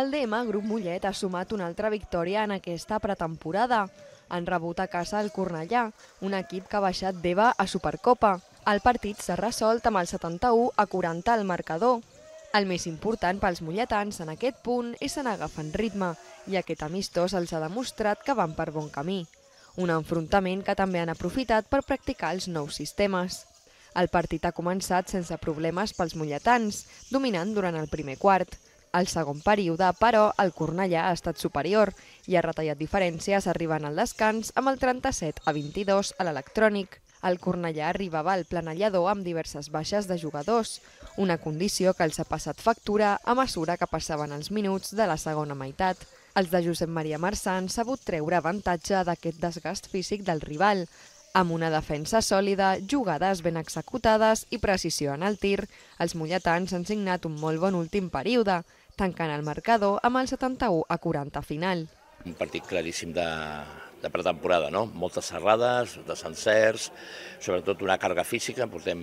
El DM Grup Mollet ha sumat una altra victòria en aquesta pretemporada. Han rebut a casa el Cornellà, un equip que ha baixat d'Eva a Supercopa. El partit s'ha resolt amb el 71 a 40 al marcador. El més important pels molletans en aquest punt és anar agafant ritme, i aquest amistós els ha demostrat que van per bon camí. Un enfrontament que també han aprofitat per practicar els nous sistemes. El partit ha començat sense problemes pels molletans, dominant durant el primer quart. Al segon període, però, el Cornellà ha estat superior i ha retallat diferències arribant al descans amb el 37 a 22 a l'electrònic. El Cornellà arribava al planellador amb diverses baixes de jugadors, una condició que els ha passat factura a mesura que passaven els minuts de la segona meitat. Els de Josep Maria Marçà han sabut treure avantatge d'aquest desgast físic del rival, amb una defensa sòlida, jugades ben executades i precisió en el tir, els mulletans han signat un molt bon últim període, tancant el marcador amb el 71 a 40 final. Un partit claríssim de, de pretemporada, no? Moltes serrades, sencers, sobretot una càrrega física, portem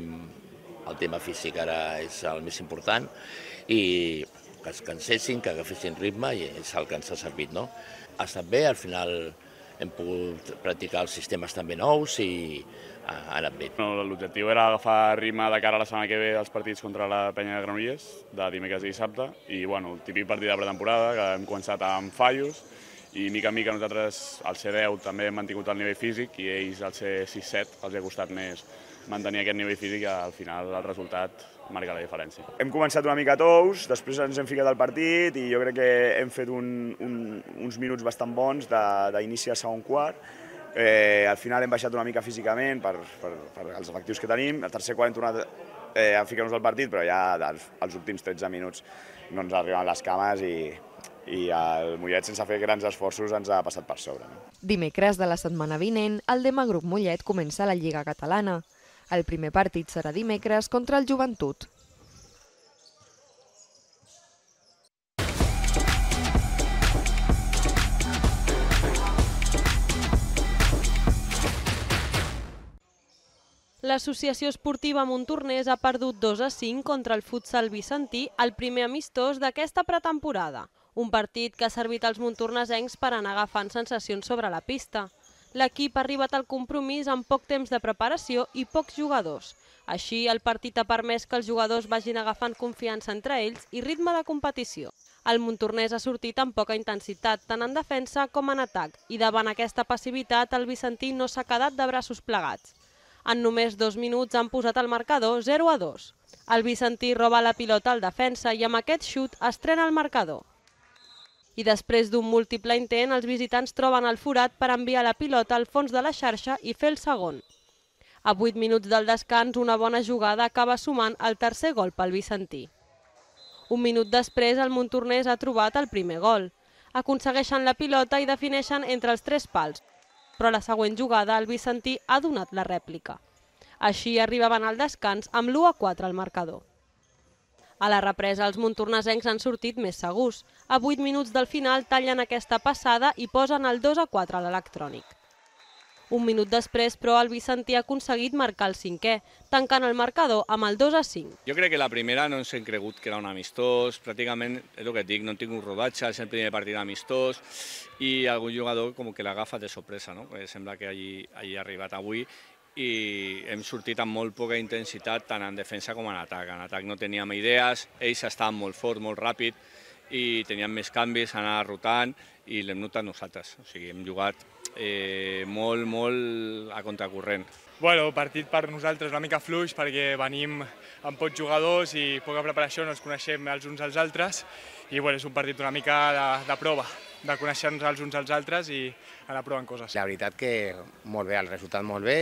el tema físic ara és el més important, i que es cansessin, que agafessin ritme, i és el que ens ha servit, no? Ha estat bé, al final hem pogut practicar els sistemes també nous i a l'àmbit. No, L'objectiu era agafar ritme de cara a la setmana que ve dels partits contra la penya de Granollers, de dimecres i dissabte, i bueno, el típic partit de pretemporada, que hem començat amb fallos, i mica en mica nosaltres, al ser 10, també hem mantingut el nivell físic, i ells, al ser 6-7, els ha costat més mantenir aquest nivell físic i al final el resultat marca la diferència. Hem començat una mica tous, després ens hem ficat al partit i jo crec que hem fet un, un, uns minuts bastant bons d'inici a segon quart Eh, al final hem baixat una mica físicament per, per, per els efectius que tenim. El tercer quart hem tornat eh, a ficar-nos al partit, però ja dels, els últims 13 minuts no ens arriben les cames i, i el Mollet, sense fer grans esforços, ens ha passat per sobre. No? Dimecres de la setmana vinent, el Dema Grup Mollet comença la Lliga Catalana. El primer partit serà dimecres contra el Joventut, L'associació esportiva Montornès ha perdut 2 a 5 contra el futsal Vicentí, el primer amistós d'aquesta pretemporada. Un partit que ha servit als montornesencs per anar agafant sensacions sobre la pista. L'equip ha arribat al compromís amb poc temps de preparació i pocs jugadors. Així, el partit ha permès que els jugadors vagin agafant confiança entre ells i ritme de competició. El Montornès ha sortit amb poca intensitat, tant en defensa com en atac, i davant aquesta passivitat el Vicentí no s'ha quedat de braços plegats. En només dos minuts han posat el marcador 0 a 2. El Vicentí roba la pilota al defensa i amb aquest xut estrena el marcador. I després d'un múltiple intent, els visitants troben el forat per enviar la pilota al fons de la xarxa i fer el segon. A 8 minuts del descans, una bona jugada acaba sumant el tercer gol pel Vicentí. Un minut després, el Montornès ha trobat el primer gol. Aconsegueixen la pilota i defineixen entre els tres pals però a la següent jugada el Vicentí ha donat la rèplica. Així arribaven al descans amb l'1 a 4 al marcador. A la represa, els montornesencs han sortit més segurs. A 8 minuts del final tallen aquesta passada i posen el 2 a 4 a l'electrònic. Un minut després, però, el Vicentí ha aconseguit marcar el cinquè, tancant el marcador amb el 2 a 5. Jo crec que la primera no ens hem cregut que era un amistós, pràcticament, és el que et dic, no hem tingut rodatge, és el primer partit amistós, i algun jugador com que l'agafa de sorpresa, no? Perquè eh, sembla que hagi, hagi arribat avui i hem sortit amb molt poca intensitat tant en defensa com en atac. En atac no teníem idees, ells estaven molt forts, molt ràpid i teníem més canvis, anar rotant i l'hem notat nosaltres. O sigui, hem jugat eh, molt, molt a contracorrent. Bueno, partit per nosaltres una mica fluix perquè venim amb pocs jugadors i poca preparació, no ens coneixem els uns als altres i bueno, és un partit una mica de, de prova, de conèixer-nos els uns als altres i anar provant coses. La veritat que molt bé, el resultat molt bé,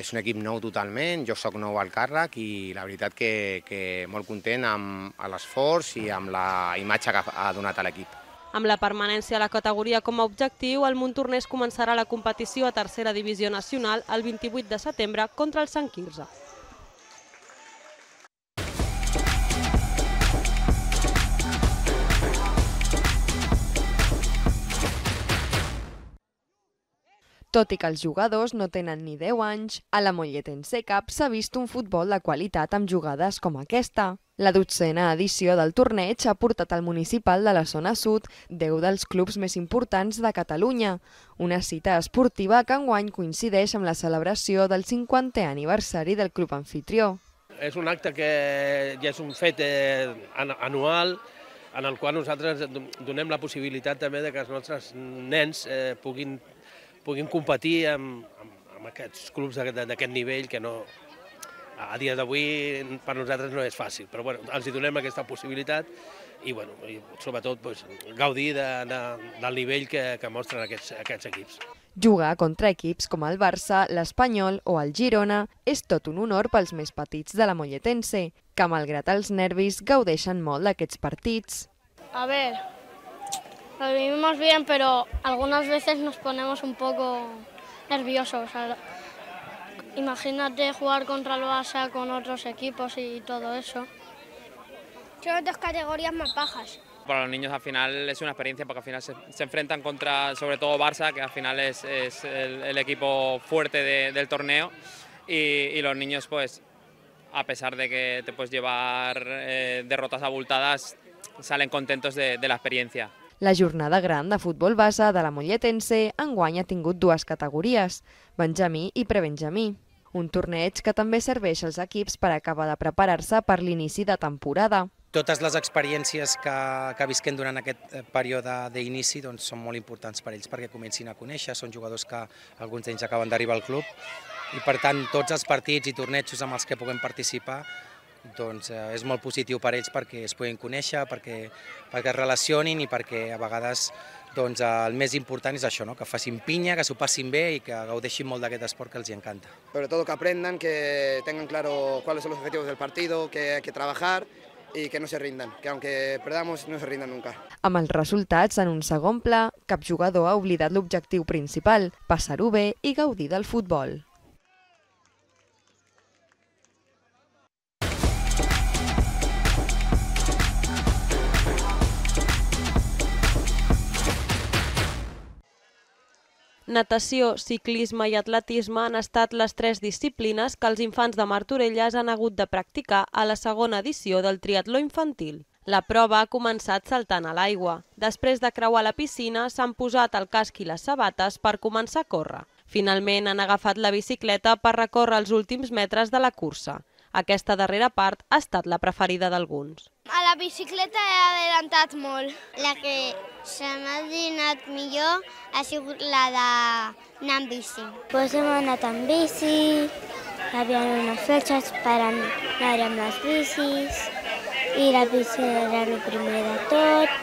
és un equip nou totalment, jo sóc nou al càrrec i la veritat que, que molt content amb l'esforç i amb la imatge que ha donat a l'equip. Amb la permanència a la categoria com a objectiu, el Montornès començarà la competició a tercera divisió nacional el 28 de setembre contra el Sant Quirze. Tot i que els jugadors no tenen ni 10 anys, a la Molletense Cup s'ha vist un futbol de qualitat amb jugades com aquesta. La dotzena edició del torneig ha portat al municipal de la zona sud 10 dels clubs més importants de Catalunya, una cita esportiva que enguany coincideix amb la celebració del 50è aniversari del club anfitrió. És un acte que ja és un fet eh, anual, en el qual nosaltres donem la possibilitat també de que els nostres nens eh, puguin puguin competir amb, amb, amb aquests clubs d'aquest nivell que no, a dia d'avui per nosaltres no és fàcil, però bueno, els hi donem aquesta possibilitat i, bueno, i sobretot pues, gaudir de, de, del nivell que, que mostren aquests, aquests equips. Jugar contra equips com el Barça, l'Espanyol o el Girona és tot un honor pels més petits de la Molletense, que malgrat els nervis gaudeixen molt d'aquests partits. A veure, Lo vivimos bien, pero algunas veces nos ponemos un poco nerviosos. Imagínate jugar contra el Barça con otros equipos y todo eso. Son dos categorías más bajas. Para los niños al final es una experiencia porque al final se, enfrentan contra sobre todo Barça, que al final es, el, equipo fuerte del torneo y, los niños pues a pesar de que te puedes llevar eh, derrotas abultadas salen contentos de la experiencia. La jornada gran de futbol base de la Molletense enguany ha tingut dues categories, Benjamí i Prebenjamí. Un torneig que també serveix als equips per acabar de preparar-se per l'inici de temporada. Totes les experiències que, que visquem durant aquest eh, període d'inici doncs, són molt importants per ells perquè comencin a conèixer, són jugadors que alguns d'ells acaben d'arribar al club i per tant tots els partits i tornejos amb els que puguem participar doncs, eh, és molt positiu per ells perquè es puguin conèixer, perquè, perquè es relacionin i perquè a vegades doncs, el més important és això, no? que facin pinya, que s'ho passin bé i que gaudeixin molt d'aquest esport que els encanta. Sobre tot que aprendan, que tengan claro cuáles son los objetivos del partido, que hay que trabajar y que no se rindan, que aunque perdamos no se rindan nunca. Amb els resultats en un segon pla, cap jugador ha oblidat l'objectiu principal, passar-ho bé i gaudir del futbol. Natació, ciclisme i atletisme han estat les tres disciplines que els infants de Martorelles han hagut de practicar a la segona edició del triatló infantil. La prova ha començat saltant a l'aigua. Després de creuar la piscina, s'han posat el casc i les sabates per començar a córrer. Finalment han agafat la bicicleta per recórrer els últims metres de la cursa. Aquesta darrera part ha estat la preferida d'alguns. A la bicicleta he adelantat molt. La que se m'ha dinat millor ha sigut la d'anar amb bici. Pues hem anat amb bici, hi havia unes fletxes per anar amb les bicis i la bici era el primer de tot.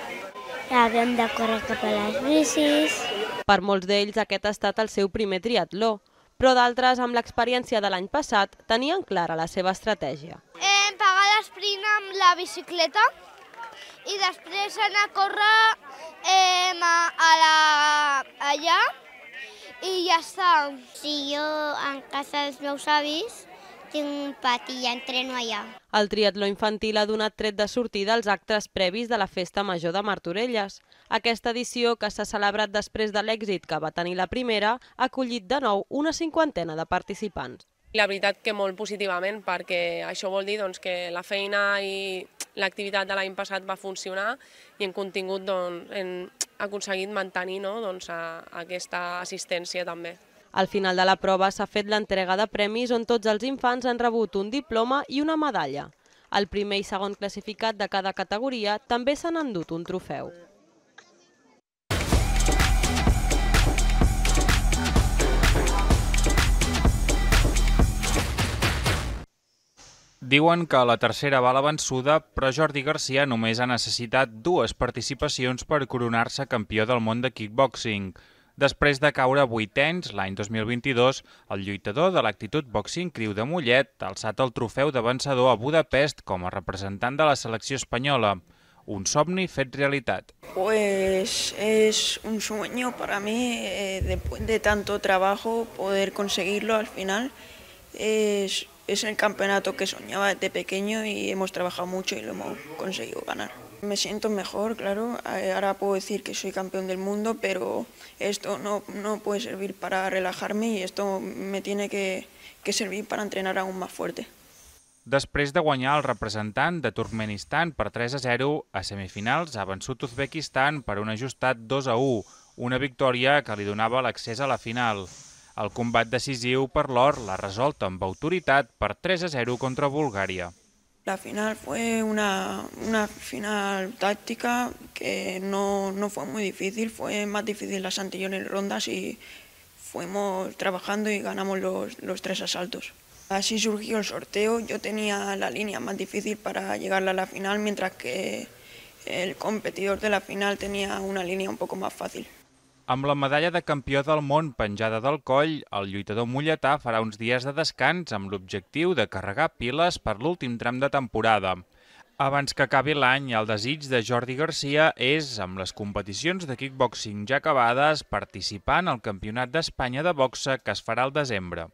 Havíem de córrer cap a les bicis. Per molts d'ells aquest ha estat el seu primer triatló, però d'altres, amb l'experiència de l'any passat, tenien clara la seva estratègia. Hem pagar l'esprint amb la bicicleta i després anar a córrer eh, a la, allà i ja està. Si jo en casa dels meus avis tinc un pati i entreno allà. El triatló infantil ha donat tret de sortida als actes previs de la Festa Major de Martorelles. Aquesta edició, que s'ha celebrat després de l'èxit que va tenir la primera, ha acollit de nou una cinquantena de participants. La veritat que molt positivament, perquè això vol dir doncs, que la feina i l'activitat de l'any passat va funcionar i en contingut doncs, hem aconseguit mantenir no, doncs, a, a aquesta assistència també. Al final de la prova s'ha fet l'entrega de premis on tots els infants han rebut un diploma i una medalla. El primer i segon classificat de cada categoria també s'han endut un trofeu. Diuen que la tercera va a la vençuda, però Jordi Garcia només ha necessitat dues participacions per coronar-se campió del món de kickboxing. Després de caure anys, l'any 2022, el lluitador de l'actitud Boxing Criu de Mollet ha alçat el trofeu de vencedor a Budapest com a representant de la selecció espanyola. Un somni fet realitat. Pues es un sueño para mí, eh, después de tanto trabajo, poder conseguirlo al final. Es, es el campeonato que soñaba desde pequeño y hemos trabajado mucho y lo hemos conseguido ganar. Me siento mejor, claro. Eh, ahora puedo decir que soy campeón del mundo, pero esto no, no puede servir para relajarme y esto me tiene que, que servir para entrenar aún más fuerte. Després de guanyar el representant de Turkmenistan per 3 a 0, a semifinals ha vençut Uzbekistan per un ajustat 2 a 1, una victòria que li donava l'accés a la final. El combat decisiu per l'or l'ha resolt amb autoritat per 3 a 0 contra Bulgària. La final fue una, final táctica que no, fue muy difícil, fue más difícil las anteriores rondas y fuimos trabajando y ganamos los, los tres asaltos. Así surgió el sorteo, yo tenía la línea más difícil para llegar a la final, mientras que el competidor de la final tenía una línea un poco más fácil. Amb la medalla de campió del món penjada del coll, el lluitador Molletà farà uns dies de descans amb l'objectiu de carregar piles per l'últim tram de temporada. Abans que acabi l'any, el desig de Jordi Garcia és, amb les competicions de kickboxing ja acabades, participar en el Campionat d'Espanya de Boxa que es farà al desembre.